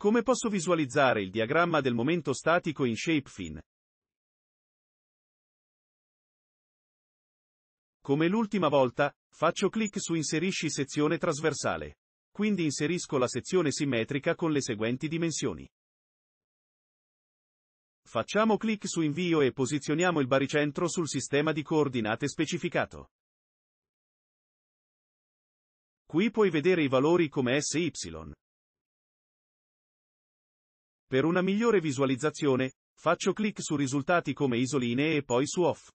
Come posso visualizzare il diagramma del momento statico in ShapeFin? Come l'ultima volta, faccio clic su Inserisci sezione trasversale. Quindi inserisco la sezione simmetrica con le seguenti dimensioni. Facciamo clic su Invio e posizioniamo il baricentro sul sistema di coordinate specificato. Qui puoi vedere i valori come SY, per una migliore visualizzazione, faccio clic su risultati come isoline e poi su off.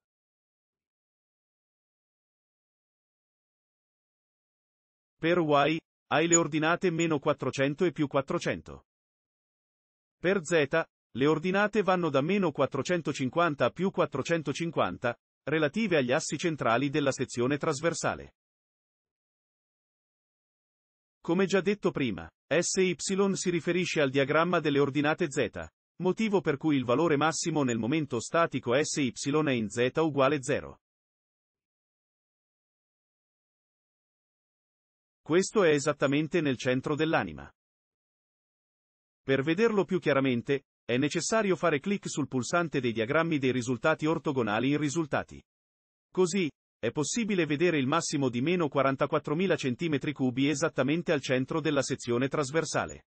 Per y, hai le ordinate meno 400 e più 400. Per z, le ordinate vanno da meno 450 a più 450, relative agli assi centrali della sezione trasversale. Come già detto prima, SY si riferisce al diagramma delle ordinate z, motivo per cui il valore massimo nel momento statico SY è in z uguale 0. Questo è esattamente nel centro dell'anima. Per vederlo più chiaramente, è necessario fare clic sul pulsante dei diagrammi dei risultati ortogonali in risultati. Così, è possibile vedere il massimo di meno 44.000 cm3 esattamente al centro della sezione trasversale.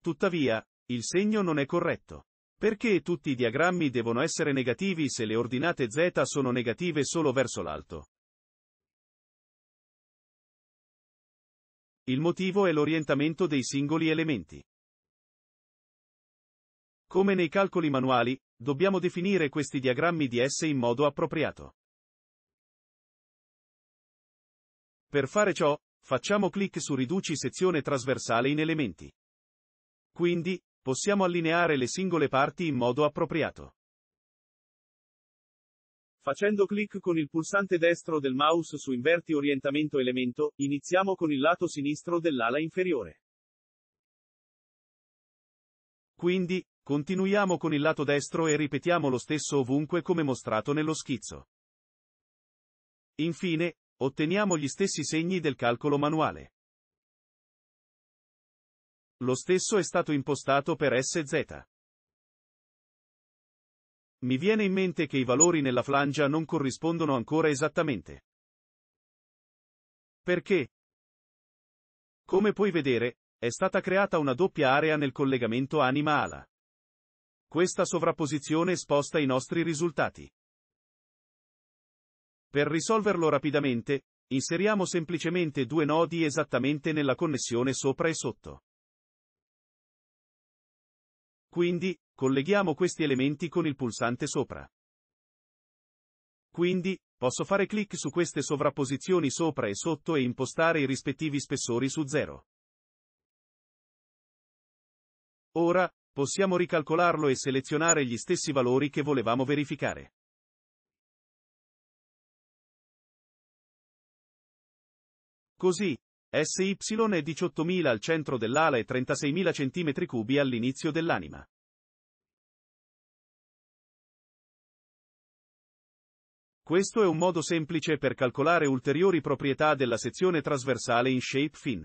Tuttavia, il segno non è corretto. Perché tutti i diagrammi devono essere negativi se le ordinate z sono negative solo verso l'alto? Il motivo è l'orientamento dei singoli elementi. Come nei calcoli manuali, dobbiamo definire questi diagrammi di S in modo appropriato. Per fare ciò, facciamo clic su Riduci sezione trasversale in elementi. Quindi, possiamo allineare le singole parti in modo appropriato. Facendo clic con il pulsante destro del mouse su inverti orientamento elemento, iniziamo con il lato sinistro dell'ala inferiore. Quindi, Continuiamo con il lato destro e ripetiamo lo stesso ovunque come mostrato nello schizzo. Infine, otteniamo gli stessi segni del calcolo manuale. Lo stesso è stato impostato per SZ. Mi viene in mente che i valori nella flangia non corrispondono ancora esattamente. Perché? Come puoi vedere, è stata creata una doppia area nel collegamento anima-ala. Questa sovrapposizione sposta i nostri risultati. Per risolverlo rapidamente, inseriamo semplicemente due nodi esattamente nella connessione sopra e sotto. Quindi, colleghiamo questi elementi con il pulsante sopra. Quindi, posso fare clic su queste sovrapposizioni sopra e sotto e impostare i rispettivi spessori su 0. Ora, possiamo ricalcolarlo e selezionare gli stessi valori che volevamo verificare. Così, SY è 18.000 al centro dell'ala e 36.000 cm3 all'inizio dell'anima. Questo è un modo semplice per calcolare ulteriori proprietà della sezione trasversale in shape fin.